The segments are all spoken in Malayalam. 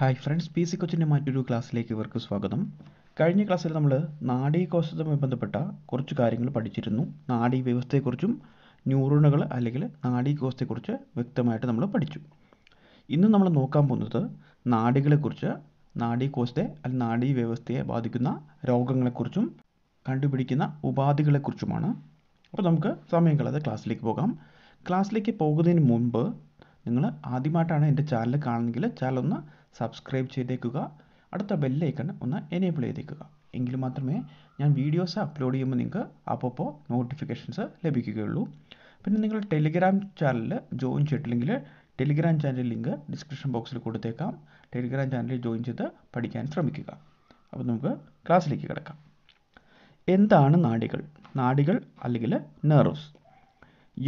ഹായ് ഫ്രണ്ട്സ് പി സി കൊച്ചിൻ്റെ മറ്റൊരു ക്ലാസ്സിലേക്ക് ഇവർക്ക് സ്വാഗതം കഴിഞ്ഞ ക്ലാസ്സിൽ നമ്മൾ കോശവുമായി ബന്ധപ്പെട്ട കുറച്ച് കാര്യങ്ങൾ പഠിച്ചിരുന്നു നാഡീ വ്യവസ്ഥയെക്കുറിച്ചും ന്യൂറോണുകൾ അല്ലെങ്കിൽ കോശത്തെക്കുറിച്ച് വ്യക്തമായിട്ട് നമ്മൾ പഠിച്ചു ഇന്ന് നമ്മൾ നോക്കാൻ പോകുന്നത് നാടികളെക്കുറിച്ച് നാഡീ കോശത്തെ അല്ലെ നാഡീ വ്യവസ്ഥയെ ബാധിക്കുന്ന രോഗങ്ങളെക്കുറിച്ചും കണ്ടുപിടിക്കുന്ന ഉപാധികളെക്കുറിച്ചുമാണ് അപ്പോൾ നമുക്ക് സമയം കളയാതെ ക്ലാസ്സിലേക്ക് പോകാം ക്ലാസ്സിലേക്ക് പോകുന്നതിന് മുമ്പ് നിങ്ങൾ ആദ്യമായിട്ടാണ് എൻ്റെ ചാനൽ കാണുന്നെങ്കിൽ ചാനൽ ഒന്ന് സബ്സ്ക്രൈബ് ചെയ്തേക്കുക അടുത്ത ബെല്ലൈക്കൺ ഒന്ന് എനേബിൾ ചെയ്തേക്കുക എങ്കിൽ മാത്രമേ ഞാൻ വീഡിയോസ് അപ്ലോഡ് ചെയ്യുമ്പോൾ നിങ്ങൾക്ക് അപ്പോൾ നോട്ടിഫിക്കേഷൻസ് ലഭിക്കുകയുള്ളൂ പിന്നെ നിങ്ങൾ ടെലിഗ്രാം ചാനലിൽ ജോയിൻ ചെയ്തിട്ടില്ലെങ്കിൽ ടെലിഗ്രാം ചാനൽ ലിങ്ക് ഡിസ്ക്രിപ്ഷൻ ബോക്സിൽ കൊടുത്തേക്കാം ടെലിഗ്രാം ചാനലിൽ ജോയിൻ ചെയ്ത് പഠിക്കാൻ ശ്രമിക്കുക അപ്പോൾ നമുക്ക് ക്ലാസ്സിലേക്ക് കിടക്കാം എന്താണ് നാടികൾ നാടികൾ അല്ലെങ്കിൽ നെർവ്സ്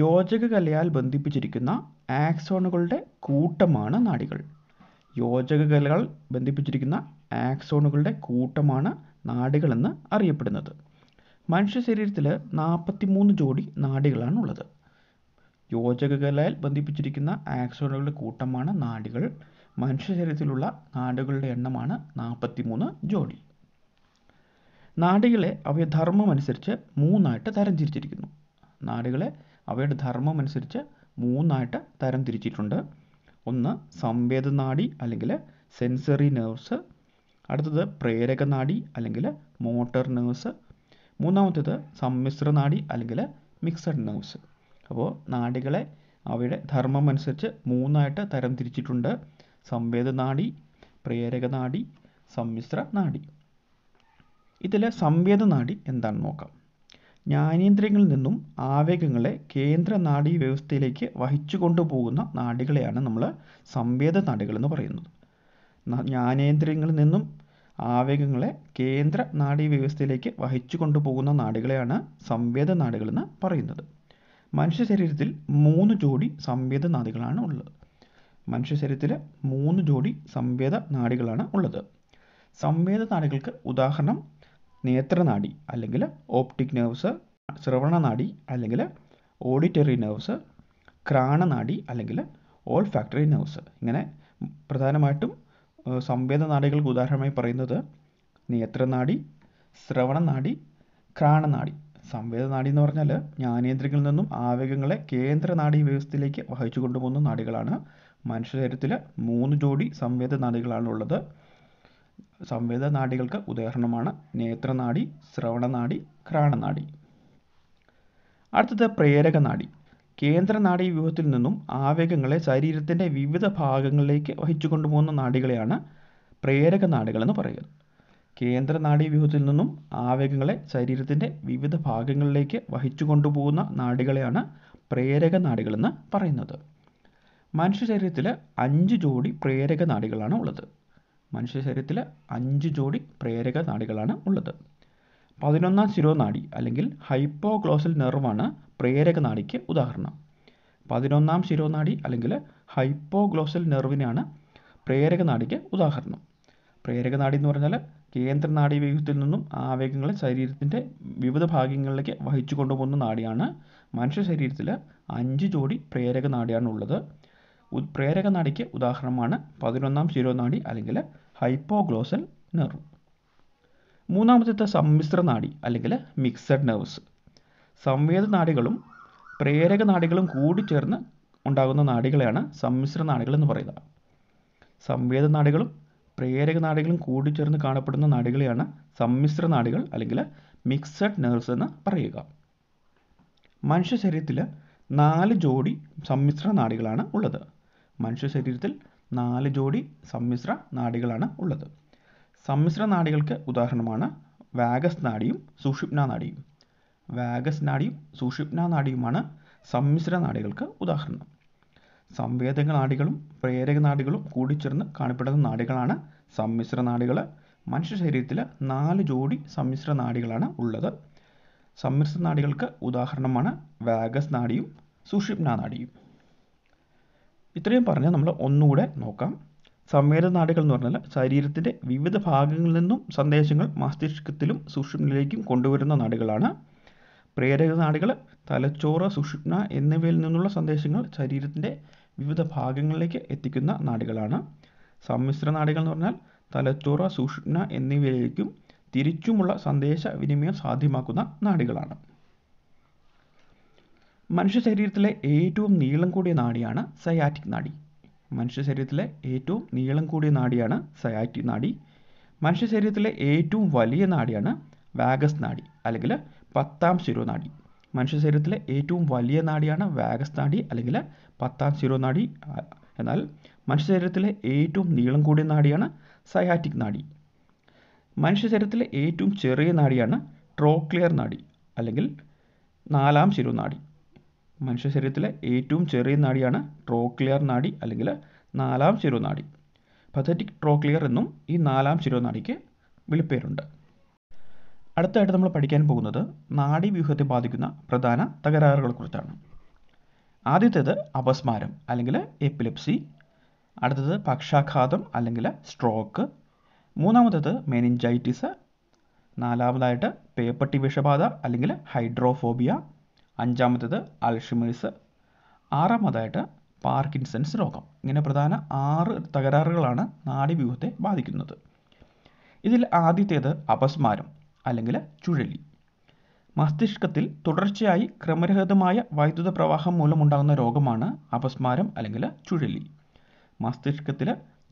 യോജക കലയാൽ ബന്ധിപ്പിച്ചിരിക്കുന്ന ആക്സോണുകളുടെ കൂട്ടമാണ് നാടികൾ യോജക കലകൾ ബന്ധിപ്പിച്ചിരിക്കുന്ന ആക്സോണുകളുടെ കൂട്ടമാണ് നാഡികളെന്ന് അറിയപ്പെടുന്നത് മനുഷ്യ ശരീരത്തിൽ മൂന്ന് ജോഡി നാഡികളാണുള്ളത് യോജകകളാൽ ബന്ധിപ്പിച്ചിരിക്കുന്ന ആക്സോണുകളുടെ കൂട്ടമാണ് നാഡികൾ മനുഷ്യ ശരീരത്തിലുള്ള നാടുകളുടെ എണ്ണമാണ് മൂന്ന് ജോഡി നാടികളെ അവയ ധർമ്മമനുസരിച്ച് മൂന്നായിട്ട് തരംതിരിച്ചിരിക്കുന്നു നാടുകളെ അവയുടെ ധർമ്മമനുസരിച്ച് മൂന്നായിട്ട് തരംതിരിച്ചിട്ടുണ്ട് ഒന്ന് സംവേദനാഡി അല്ലെങ്കിൽ സെൻസറി നെർവ്സ് അടുത്തത് പ്രേരക നാഡി അല്ലെങ്കിൽ മോട്ടർ നെർവ്സ് മൂന്നാമത്തേത് സമ്മിശ്ര നാഡി അല്ലെങ്കിൽ മിക്സഡ് നെർവ്സ് അപ്പോൾ നാഡികളെ അവയുടെ ധർമ്മം അനുസരിച്ച് മൂന്നായിട്ട് തരം തിരിച്ചിട്ടുണ്ട് സംവേദനാഡി പ്രേരക നാഡി സമ്മിശ്ര നാഡി ഇതിലെ സംവേദനാഡി എന്താണെന്ന് നോക്കാം ജ്ഞാനേന്ദ്രിയങ്ങളിൽ നിന്നും ആവേഗങ്ങളെ കേന്ദ്ര വ്യവസ്ഥയിലേക്ക് വഹിച്ചു കൊണ്ടുപോകുന്ന നാഡികളെയാണ് നമ്മൾ സംവേദ നാഡികളെന്ന് പറയുന്നത് ജ്ഞാനേന്ദ്രിയങ്ങളിൽ നിന്നും ആവേഗങ്ങളെ കേന്ദ്ര വ്യവസ്ഥയിലേക്ക് വഹിച്ചു കൊണ്ടുപോകുന്ന നാഡികളെയാണ് സംവേദ നാഡികളെന്ന് പറയുന്നത് മനുഷ്യ ശരീരത്തിൽ മൂന്ന് ജോഡി സംവേദ നാഡികളാണ് ഉള്ളത് മനുഷ്യ ശരീരത്തിൽ മൂന്ന് ജോഡി സംവേദ നാഡികളാണ് ഉള്ളത് സംവേദ നാഡികൾക്ക് ഉദാഹരണം നേത്രനാടി അല്ലെങ്കിൽ ഓപ്റ്റിക് നെർവ്സ് ശ്രവണനാടി അല്ലെങ്കിൽ ഓഡിറ്ററി നെർവ്സ് ക്രാണനാടി അല്ലെങ്കിൽ ഓൾ ഫാക്ടറി നെർവ്സ് ഇങ്ങനെ പ്രധാനമായിട്ടും സംവേദനാഡികൾക്ക് ഉദാഹരണമായി പറയുന്നത് നേത്രനാടി ശ്രവണനാടി ക്രാണനാടി സംവേദനാഡി എന്ന് പറഞ്ഞാൽ ജ്ഞാനേന്ദ്രങ്ങളിൽ നിന്നും ആവേഗങ്ങളെ കേന്ദ്രനാടി വ്യവസ്ഥയിലേക്ക് വഹിച്ചു കൊണ്ടുപോകുന്ന നാടികളാണ് മനുഷ്യ ശരീരത്തിൽ മൂന്ന് ജോഡി സംവേദനാടികളാണുള്ളത് സംവേദ നാഡികൾക്ക് ഉദാഹരണമാണ് നേത്രനാഡി ശ്രവണനാഡി ഘ്രാണനാഡി അടുത്തത് പ്രേരകനാഡി കേന്ദ്രനാഡി വ്യൂഹത്തിൽ നിന്നും ആവേഗങ്ങളെ ശരീരത്തിൻ്റെ വിവിധ ഭാഗങ്ങളിലേക്ക് വഹിച്ചു കൊണ്ടുപോകുന്ന നാടികളെയാണ് പ്രേരക നാഡികളെന്ന് പറയുന്നത് കേന്ദ്രനാഡീ വ്യൂഹത്തിൽ നിന്നും ആവേഗങ്ങളെ ശരീരത്തിൻ്റെ വിവിധ ഭാഗങ്ങളിലേക്ക് വഹിച്ചു കൊണ്ടുപോകുന്ന നാടികളെയാണ് പ്രേരക നാഡികളെന്ന് പറയുന്നത് മനുഷ്യ ശരീരത്തിൽ അഞ്ച് ജോഡി പ്രേരക നാടികളാണ് ഉള്ളത് മനുഷ്യ ശരീരത്തിൽ അഞ്ച് ജോഡി പ്രേരക നാഡികളാണ് ഉള്ളത് പതിനൊന്നാം ശിരോനാഡി അല്ലെങ്കിൽ ഹൈപ്പോഗ്ലോസൽ നെർവാണ് പ്രേരക നാഡിക്ക് ഉദാഹരണം പതിനൊന്നാം ശിരോനാഡി അല്ലെങ്കിൽ ഹൈപ്പോഗ്ലോസൽ നെർവിനാണ് പ്രേരക നാഡിക്ക് ഉദാഹരണം പ്രേരക നാഡി എന്ന് പറഞ്ഞാൽ കേന്ദ്രനാഡീവേഗത്തിൽ നിന്നും ആവേഗങ്ങളെ ശരീരത്തിൻ്റെ വിവിധ ഭാഗങ്ങളിലേക്ക് വഹിച്ചു കൊണ്ടുപോകുന്ന നാടിയാണ് മനുഷ്യ ശരീരത്തിൽ അഞ്ച് ജോഡി പ്രേരക നാടിയാണുള്ളത് പ്രേരക നാഡിക്ക് ഉദാഹരണമാണ് പതിനൊന്നാം ശിരോനാഡി അല്ലെങ്കിൽ ഹൈപ്പോഗ്ലോസൽ നെർവ് മൂന്നാമത്തെ സമ്മിശ്ര നാഡി അല്ലെങ്കിൽ മിക്സഡ് നെർവ്സ് സംവേദ നാടികളും പ്രേരക നാടികളും കൂടി ചേർന്ന് ഉണ്ടാകുന്ന നാടികളെയാണ് സമ്മിശ്ര നാടികൾ എന്ന് പറയുന്നത് സംവേദ നാടികളും പ്രേരക നാടികളും കൂടി ചേർന്ന് കാണപ്പെടുന്ന നാടികളെയാണ് സമ്മിശ്ര നാഡികൾ അല്ലെങ്കിൽ മിക്സഡ് നെർവ്സ് എന്ന് പറയുക മനുഷ്യ ശരീരത്തിൽ നാല് ജോഡി സമ്മിശ്ര നാഡികളാണ് ഉള്ളത് മനുഷ്യ ശരീരത്തിൽ നാല് ജോഡി സമ്മിശ്ര നാഡികളാണ് ഉള്ളത് സമ്മിശ്ര നാഡികൾക്ക് ഉദാഹരണമാണ് വാഗസ് നാഡിയും സുഷിപ്ന നാഡിയും വാഗസ് നാഡിയും സുഷിപ്ന നാഡിയുമാണ് സമ്മിശ്ര നാഡികൾക്ക് ഉദാഹരണം സംവേദക നാഡികളും പ്രേരക നാഡികളും കൂടിച്ചേർന്ന് കാണപ്പെടുന്ന നാഡികളാണ് സമ്മിശ്ര നാഡികൾ മനുഷ്യ ശരീരത്തിൽ നാല് ജോഡി സമ്മിശ്ര നാഡികളാണ് ഉള്ളത് സമ്മിശ്ര നാഡികൾക്ക് ഉദാഹരണമാണ് വാഗസ് നാടിയും സുഷിപ്ന നാടിയും ഇത്രയും പറഞ്ഞാൽ നമ്മൾ ഒന്നുകൂടെ നോക്കാം നാടികൾ എന്ന് പറഞ്ഞാൽ ശരീരത്തിൻ്റെ വിവിധ ഭാഗങ്ങളിൽ നിന്നും സന്ദേശങ്ങൾ മസ്തിഷ്കത്തിലും സുഷുപ്നിലേക്കും കൊണ്ടുവരുന്ന നാടുകളാണ് പ്രേരക നാടികൾ തലച്ചോറ് സുഷുപ്ന എന്നിവയിൽ നിന്നുള്ള സന്ദേശങ്ങൾ ശരീരത്തിൻ്റെ വിവിധ ഭാഗങ്ങളിലേക്ക് എത്തിക്കുന്ന നാടുകളാണ് സമ്മിശ്ര നാടികൾ എന്ന് പറഞ്ഞാൽ തലച്ചോറ് സുഷുപ്ന എന്നിവയിലേക്കും തിരിച്ചുമുള്ള സന്ദേശ വിനിമയം സാധ്യമാക്കുന്ന നാടുകളാണ് മനുഷ്യ ശരീരത്തിലെ ഏറ്റവും നീളം കൂടിയ നാടിയാണ് സയാറ്റിക് നാഡി മനുഷ്യ ശരീരത്തിലെ ഏറ്റവും നീളം കൂടിയ നാടിയാണ് സയാറ്റിക് നാഡി മനുഷ്യ ശരീരത്തിലെ ഏറ്റവും വലിയ നാടിയാണ് വാഗസ് നാഡി അല്ലെങ്കിൽ പത്താം ശിരോനാഡി മനുഷ്യ ശരീരത്തിലെ ഏറ്റവും വലിയ നാടിയാണ് വാഗസ് നാഡി അല്ലെങ്കിൽ പത്താം ശിരോനാഡി എന്നാൽ മനുഷ്യ ശരീരത്തിലെ ഏറ്റവും നീളം കൂടിയ നാടിയാണ് സയാറ്റിക് നാഡി മനുഷ്യ ശരീരത്തിലെ ഏറ്റവും ചെറിയ നാടിയാണ് ട്രോക്ലിയർ നാഡി അല്ലെങ്കിൽ നാലാം ശിരോനാഡി മനുഷ്യ ശരീരത്തിലെ ഏറ്റവും ചെറിയ നാഡിയാണ് ട്രോക്ലിയർ നാഡി അല്ലെങ്കിൽ നാലാം ചിരുനാഡി പഥറ്റിക് ട്രോക്ലിയർ എന്നും ഈ നാലാം ചിരുനാഡിക്ക് വിളിപ്പേരുണ്ട് അടുത്തായിട്ട് നമ്മൾ പഠിക്കാൻ പോകുന്നത് നാഡീവ്യൂഹത്തെ ബാധിക്കുന്ന പ്രധാന തകരാറുകളെക്കുറിച്ചാണ് ആദ്യത്തേത് അപസ്മാരം അല്ലെങ്കിൽ എപ്പിലെപ്സി അടുത്തത് പക്ഷാഘാതം അല്ലെങ്കിൽ സ്ട്രോക്ക് മൂന്നാമത്തേത് മെനിഞ്ചൈറ്റിസ് നാലാമതായിട്ട് പേപ്പട്ടി വിഷബാധ അല്ലെങ്കിൽ ഹൈഡ്രോഫോബിയ അഞ്ചാമത്തേത് അൽഷിമേഴ്സ് ആറാമതായിട്ട് പാർക്കിൻസൺസ് രോഗം ഇങ്ങനെ പ്രധാന ആറ് തകരാറുകളാണ് നാഡീവ്യൂഹത്തെ ബാധിക്കുന്നത് ഇതിൽ ആദ്യത്തേത് അപസ്മാരം അല്ലെങ്കിൽ ചുഴലി മസ്തിഷ്കത്തിൽ തുടർച്ചയായി ക്രമരഹിതമായ വൈദ്യുത പ്രവാഹം മൂലമുണ്ടാകുന്ന രോഗമാണ് അപസ്മാരം അല്ലെങ്കിൽ ചുഴലി മസ്തിഷ്കത്തിൽ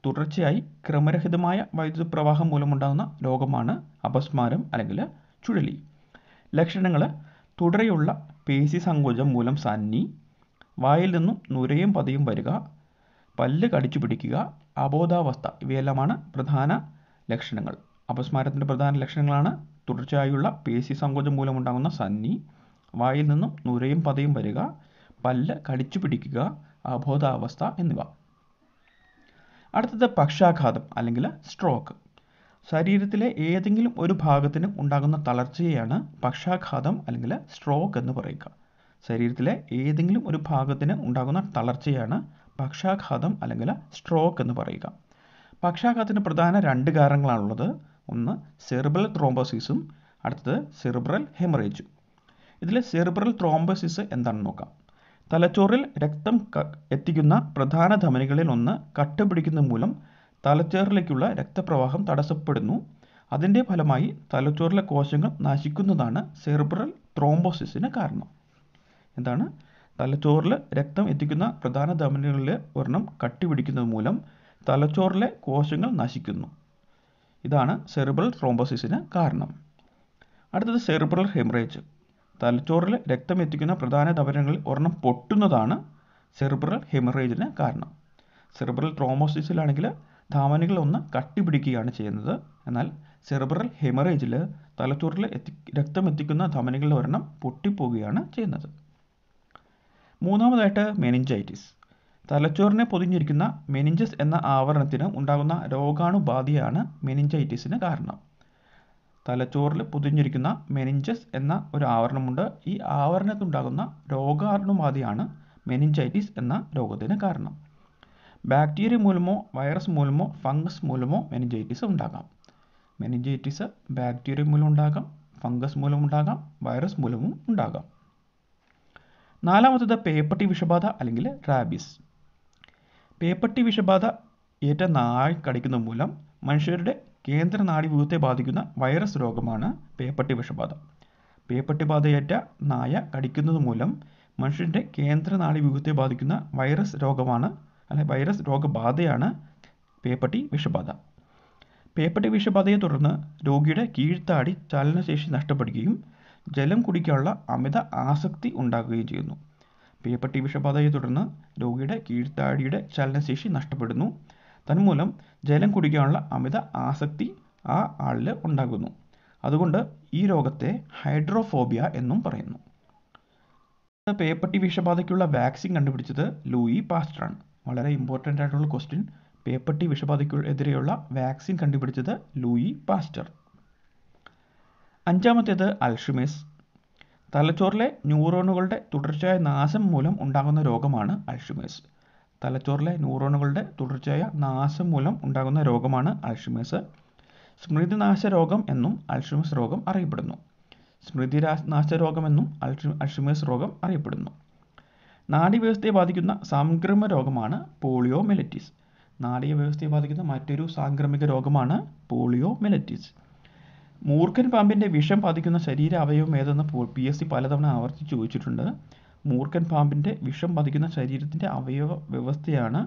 തുടർച്ചയായി ക്രമരഹിതമായ വൈദ്യുത പ്രവാഹം മൂലമുണ്ടാകുന്ന രോഗമാണ് അപസ്മാരം അല്ലെങ്കിൽ ചുഴലി ലക്ഷണങ്ങൾ തുടരെയുള്ള പേശി സങ്കോചം മൂലം സന്നി വായിൽ നിന്നും നുരയും പതിയും വരിക പല്ല് കടിച്ചു പിടിക്കുക അബോധാവസ്ഥ ഇവയെല്ലാമാണ് പ്രധാന ലക്ഷണങ്ങൾ അപസ്മാരത്തിൻ്റെ പ്രധാന ലക്ഷണങ്ങളാണ് തുടർച്ചയായുള്ള പേശി സങ്കോചം മൂലമുണ്ടാകുന്ന സന്നി വായിൽ നിന്നും നുരയും പതയും വരിക പല്ല് കടിച്ചു പിടിക്കുക അബോധാവസ്ഥ എന്നിവ അടുത്തത് പക്ഷാഘാതം അല്ലെങ്കിൽ സ്ട്രോക്ക് ശരീരത്തിലെ ഏതെങ്കിലും ഒരു ഭാഗത്തിന് ഉണ്ടാകുന്ന തളർച്ചയെയാണ് പക്ഷാഘാതം അല്ലെങ്കിൽ സ്ട്രോക്ക് എന്ന് പറയുക ശരീരത്തിലെ ഏതെങ്കിലും ഒരു ഭാഗത്തിന് ഉണ്ടാകുന്ന തളർച്ചയാണ് പക്ഷാഘാതം അല്ലെങ്കിൽ സ്ട്രോക്ക് എന്ന് പറയുക പക്ഷാഘാതത്തിന് പ്രധാന രണ്ട് കാരണങ്ങളാണുള്ളത് ഒന്ന് സെറിബ്രൽ ത്രോംബോസിസും അടുത്തത് സെറിബ്രൽ ഹെമറേജും ഇതിൽ സെറിബ്രൽ ത്രോംബോസിസ് എന്താണെന്ന് നോക്കാം തലച്ചോറിൽ രക്തം എത്തിക്കുന്ന പ്രധാന ധമനികളിൽ ഒന്ന് കട്ടുപിടിക്കുന്ന മൂലം തലച്ചോറിലേക്കുള്ള രക്തപ്രവാഹം തടസ്സപ്പെടുന്നു അതിൻ്റെ ഫലമായി തലച്ചോറിലെ കോശങ്ങൾ നശിക്കുന്നതാണ് സെറിബ്രൽ ത്രോംബോസിസിന് കാരണം എന്താണ് തലച്ചോറിൽ രക്തം എത്തിക്കുന്ന പ്രധാന ധമനികളിലെ ഒരെണ്ണം കട്ടി പിടിക്കുന്നത് മൂലം തലച്ചോറിലെ കോശങ്ങൾ നശിക്കുന്നു ഇതാണ് സെറിബ്രൽ ത്രോംബോസിസിന് കാരണം അടുത്തത് സെറിബ്രൽ ഹെമറേജ് തലച്ചോറിൽ രക്തം എത്തിക്കുന്ന പ്രധാന ധമനങ്ങളിൽ ഒരെണ്ണം പൊട്ടുന്നതാണ് സെറിബ്രൽ ഹെമറേജിന് കാരണം സെറിബ്രൽ ത്രോമോസിസിലാണെങ്കിൽ ധാമനികൾ ഒന്ന് കട്ടിപിടിക്കുകയാണ് ചെയ്യുന്നത് എന്നാൽ സെറിബ്രൽ ഹെമറേജിൽ തലച്ചോറിൽ എത്തി രക്തം എത്തിക്കുന്ന ധമനികളുടെ ഒരെണ്ണം പൊട്ടിപ്പോവുകയാണ് ചെയ്യുന്നത് മൂന്നാമതായിട്ട് മെനിഞ്ചൈറ്റിസ് തലച്ചോറിനെ പൊതിഞ്ഞിരിക്കുന്ന മെനിഞ്ചസ് എന്ന ആവരണത്തിന് ഉണ്ടാകുന്ന രോഗാണുബാധയാണ് മെനിഞ്ചൈറ്റിസിന് കാരണം തലച്ചോറിൽ പൊതിഞ്ഞിരിക്കുന്ന മെനിഞ്ചസ് എന്ന ഒരു ആവരണമുണ്ട് ഈ ആവരണത്തിനുണ്ടാകുന്ന രോഗാണുബാധയാണ് മെനിഞ്ചൈറ്റിസ് എന്ന രോഗത്തിന് കാരണം ബാക്ടീരിയ മൂലമോ വൈറസ് മൂലമോ ഫംഗസ് മൂലമോ മെനിഞ്ചൈറ്റിസ് ഉണ്ടാകാം മെനിഞ്ചൈറ്റിസ് ബാക്ടീരിയ മൂലം ഉണ്ടാകാം ഫംഗസ് മൂലം ഉണ്ടാകാം വൈറസ് മൂലവും ഉണ്ടാകാം നാലാമത്തത് പേപ്പട്ടി വിഷബാധ അല്ലെങ്കിൽ റാബിസ് പേപ്പട്ടി വിഷബാധ ഏറ്റവും നാഴി കടിക്കുന്ന മൂലം മനുഷ്യരുടെ കേന്ദ്ര നാഡീവ്യൂഹത്തെ ബാധിക്കുന്ന വൈറസ് രോഗമാണ് പേപ്പട്ടി വിഷബാധ പേപ്പട്ടി ബാധയേറ്റ നായ കടിക്കുന്നത് മൂലം മനുഷ്യൻ്റെ കേന്ദ്ര നാഡീവ്യൂഹത്തെ ബാധിക്കുന്ന വൈറസ് രോഗമാണ് അല്ലെ വൈറസ് രോഗബാധയാണ് പേപ്പട്ടി വിഷബാധ പേപ്പട്ടി വിഷബാധയെ തുടർന്ന് രോഗിയുടെ കീഴ്ത്താടി ചലനശേഷി നഷ്ടപ്പെടുകയും ജലം കുടിക്കാനുള്ള അമിത ആസക്തി ഉണ്ടാകുകയും ചെയ്യുന്നു പേപ്പട്ടി വിഷബാധയെ തുടർന്ന് രോഗിയുടെ കീഴ്ത്താടിയുടെ ചലനശേഷി നഷ്ടപ്പെടുന്നു തന്മൂലം ജലം കുടിക്കാനുള്ള അമിത ആസക്തി ആ ആളിൽ ഉണ്ടാകുന്നു അതുകൊണ്ട് ഈ രോഗത്തെ ഹൈഡ്രോഫോബിയ എന്നും പറയുന്നു പേപ്പട്ടി വിഷബാധയ്ക്കുള്ള വാക്സിൻ കണ്ടുപിടിച്ചത് ലൂയി പാസ്റ്ററാണ് വളരെ ഇമ്പോർട്ടൻ്റ് ആയിട്ടുള്ള ക്വസ്റ്റ്യൻ പേപ്പട്ടി വിഷബാധയ്ക്ക് എതിരെയുള്ള വാക്സിൻ കണ്ടുപിടിച്ചത് ലൂയി പാസ്റ്റർ അഞ്ചാമത്തേത് അൽഷിമേസ് തലച്ചോറിലെ ന്യൂറോണുകളുടെ തുടർച്ചയായ നാശം മൂലം ഉണ്ടാകുന്ന രോഗമാണ് അൾഷിമേഴ്സ് തലച്ചോറിലെ ന്യൂറോണുകളുടെ തുടർച്ചയായ നാശം മൂലം ഉണ്ടാകുന്ന രോഗമാണ് അൾഷിമേഴ്സ് സ്മൃതിനാശ രോഗം എന്നും അൾഷിമേഴ്സ് രോഗം അറിയപ്പെടുന്നു സ്മൃതിനാശ രോഗമെന്നും അൾഷിമേഴ്സ് രോഗം അറിയപ്പെടുന്നു നാഡീവ്യവസ്ഥയെ ബാധിക്കുന്ന സംക്രമ രോഗമാണ് പോളിയോ മെലറ്റിസ് നാടീയ വ്യവസ്ഥയെ ബാധിക്കുന്ന മറ്റൊരു സാംക്രമിക രോഗമാണ് പോളിയോ മെലറ്റിസ് മൂർഖൻ പാമ്പിൻ്റെ വിഷം ബാധിക്കുന്ന ശരീര അവയവം ഏതെന്ന് പി എസ് സി പലതവണ ആവർത്തിച്ച് ചോദിച്ചിട്ടുണ്ട് മൂർഖൻ പാമ്പിൻ്റെ വിഷം ബാധിക്കുന്ന ശരീരത്തിൻ്റെ അവയവ വ്യവസ്ഥയാണ്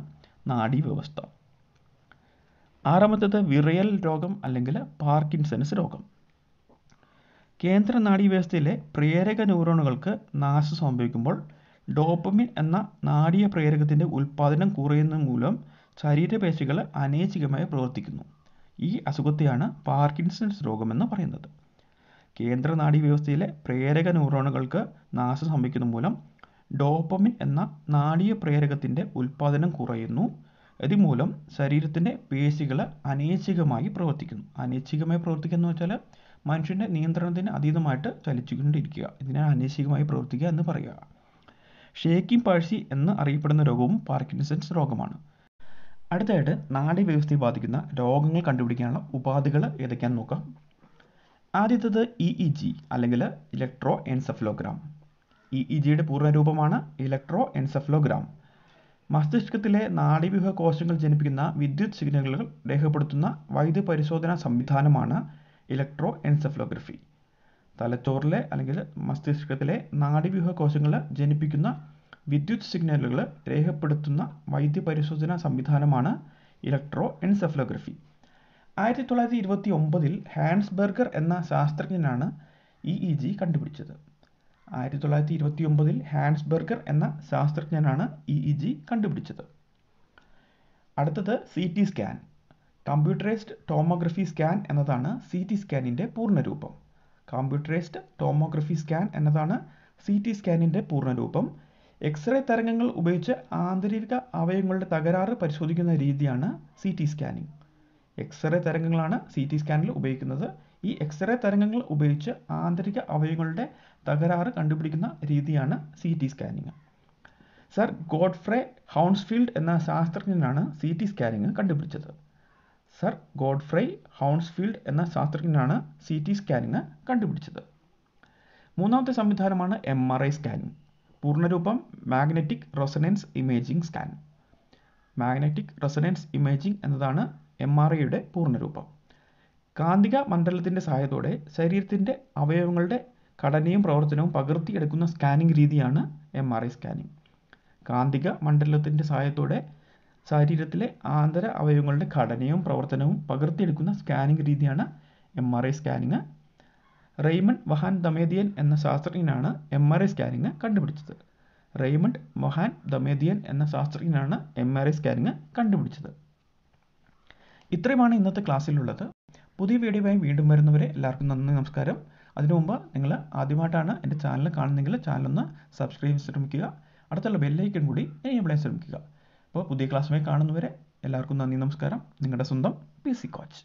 നാഡീവ്യവസ്ഥ ആറാമത്തത് വിറയൽ രോഗം അല്ലെങ്കിൽ പാർക്കിൻസൺസ് രോഗം കേന്ദ്ര നാഡീവ്യവസ്ഥയിലെ പ്രേരക ന്യൂറോണുകൾക്ക് നാശം സംഭവിക്കുമ്പോൾ ഡോപ്പമിൻ എന്ന നാഡീയ പ്രേരകത്തിൻ്റെ ഉൽപ്പാദനം കുറയുന്ന മൂലം ശരീരപേശികൾ അനേചികമായി പ്രവർത്തിക്കുന്നു ഈ അസുഖത്തെയാണ് പാർക്കിൻസൺസ് രോഗമെന്ന് പറയുന്നത് കേന്ദ്ര നാഡീവ്യവസ്ഥയിലെ പ്രേരക ന്യൂറോണുകൾക്ക് നാശം സംഭവിക്കുന്ന മൂലം ഡോപ്പമിൻ എന്ന നാഡീയ പ്രേരകത്തിൻ്റെ ഉൽപ്പാദനം കുറയുന്നു ഇതുമൂലം ശരീരത്തിൻ്റെ പേശികൾ അനേച്ഛികമായി പ്രവർത്തിക്കുന്നു അനേച്ഛികമായി പ്രവർത്തിക്കുക എന്ന് വെച്ചാൽ മനുഷ്യൻ്റെ നിയന്ത്രണത്തിന് അതീതമായിട്ട് ചലിച്ചുകൊണ്ടിരിക്കുക ഇതിനെ അനേച്ഛികമായി പ്രവർത്തിക്കുക എന്ന് പറയുക ഷേക്കിംഗ് പാഴ്സി എന്ന് അറിയപ്പെടുന്ന രോഗവും പാർക്കിൻസൺസ് രോഗമാണ് അടുത്തായിട്ട് നാഡി വ്യവസ്ഥയെ ബാധിക്കുന്ന രോഗങ്ങൾ കണ്ടുപിടിക്കാനുള്ള ഉപാധികൾ ഏതൊക്കെയാണെന്ന് നോക്കാം ആദ്യത്തേത് ഇ ഇ ജി അല്ലെങ്കിൽ ഇലക്ട്രോ എൻസഫലോഗ്രാം ഇ ഇ ജിയുടെ പൂർണ്ണരൂപമാണ് ഇലക്ട്രോ എൻസഫലോഗ്രാം മസ്തിഷ്കത്തിലെ നാഡീവ്യൂഹ കോശങ്ങൾ ജനിപ്പിക്കുന്ന വിദ്യുത് സിഗ്നലുകൾ രേഖപ്പെടുത്തുന്ന വൈദ്യ പരിശോധനാ സംവിധാനമാണ് ഇലക്ട്രോ എൻസഫലോഗ്രഫി തലച്ചോറിലെ അല്ലെങ്കിൽ മസ്തിഷ്കത്തിലെ നാഡീവ്യൂഹ കോശങ്ങൾ ജനിപ്പിക്കുന്ന വിദ്യുത് സിഗ്നലുകൾ രേഖപ്പെടുത്തുന്ന വൈദ്യപരിശോധന സംവിധാനമാണ് ഇലക്ട്രോ എൻസെഫലോഗ്രഫി ആയിരത്തി തൊള്ളായിരത്തി ഇരുപത്തി ഒമ്പതിൽ ഹാൻസ്ബർഗർ എന്ന ശാസ്ത്രജ്ഞനാണ് ഇ ഇ ജി കണ്ടുപിടിച്ചത് ആയിരത്തി തൊള്ളായിരത്തി ഇരുപത്തി ഒമ്പതിൽ ഹാൻസ്ബർഗർ എന്ന ശാസ്ത്രജ്ഞനാണ് ഇ ഇ ജി കണ്ടുപിടിച്ചത് അടുത്തത് C T scan computerised tomography scan എന്നതാണ് സി ടി സ്കാനിൻ്റെ പൂർണ്ണരൂപം കമ്പ്യൂട്ടറൈസ്ഡ് ടോമോഗ്രഫി സ്കാൻ എന്നതാണ് സി ടി സ്കാനിൻ്റെ പൂർണ്ണരൂപം എക്സ്റേ തരംഗങ്ങൾ ഉപയോഗിച്ച് ആന്തരിക അവയവങ്ങളുടെ തകരാറ് പരിശോധിക്കുന്ന രീതിയാണ് സി ടി സ്കാനിങ് എക്സ്റേ തരംഗങ്ങളാണ് സി ടി സ്കാനിൽ ഉപയോഗിക്കുന്നത് ഈ എക്സ്റേ തരംഗങ്ങൾ ഉപയോഗിച്ച് ആന്തരിക അവയവങ്ങളുടെ തകരാറ് കണ്ടുപിടിക്കുന്ന രീതിയാണ് C T scanning sir Godfrey Hounsfield എന്ന ശാസ്ത്രജ്ഞനാണ് സി ടി സ്കാനിങ് കണ്ടുപിടിച്ചത് സർ ഗോഡ്ഫ്രൈ ഹൗൺസ്ഫീൽഡ് എന്ന ശാസ്ത്രജ്ഞനാണ് സി ടി സ്കാനിങ് കണ്ടുപിടിച്ചത് മൂന്നാമത്തെ സംവിധാനമാണ് എം ആർ ഐ സ്കാനിങ് പൂർണ്ണരൂപം magnetic resonance imaging scan magnetic resonance imaging എന്നതാണ് എം ആർ ഐയുടെ പൂർണ്ണരൂപം കാന്തിക മണ്ഡലത്തിൻ്റെ സഹായത്തോടെ ശരീരത്തിൻ്റെ അവയവങ്ങളുടെ ഘടനയും പ്രവർത്തനവും പകർത്തിയെടുക്കുന്ന സ്കാനിംഗ് രീതിയാണ് എം ആർ ഐ സ്കാനിംഗ് കാന്തിക മണ്ഡലത്തിൻ്റെ സഹായത്തോടെ ശരീരത്തിലെ ആന്തര അവയവങ്ങളുടെ ഘടനയും പ്രവർത്തനവും പകർത്തിയെടുക്കുന്ന സ്കാനിംഗ് രീതിയാണ് M R I scanning Raymond Vahan Damadian എന്ന ശാസ്ത്രജ്ഞനാണ് എം ആർ ഐ സ്കാനിങ് കണ്ടുപിടിച്ചത് റെയ്മണ്ട് മൊഹാൻ ദമേദിയൻ എന്ന ശാസ്ത്രജ്ഞനാണ് എം ആർ ഐ സ്കാനിങ് കണ്ടുപിടിച്ചത് ഇത്രയുമാണ് ഇന്നത്തെ ക്ലാസ്സിലുള്ളത് പുതിയ വീഡിയോയും വീണ്ടും വരുന്നവരെ എല്ലാവർക്കും നന്ദി നമസ്കാരം അതിനു മുമ്പ് നിങ്ങൾ ആദ്യമായിട്ടാണ് എൻ്റെ ചാനൽ കാണുന്നെങ്കിൽ ചാനലൊന്ന് സബ്സ്ക്രൈബ് ശ്രമിക്കുക അടുത്തുള്ള ബെല്ലൈക്കൺ കൂടി എനേബിൾ ശ്രമിക്കുക അപ്പോൾ പുതിയ ക്ലാസ്സുമായി കാണുന്നവരെ എല്ലാവർക്കും നന്ദി നമസ്കാരം നിങ്ങളുടെ സ്വന്തം പി സി കോച്ച്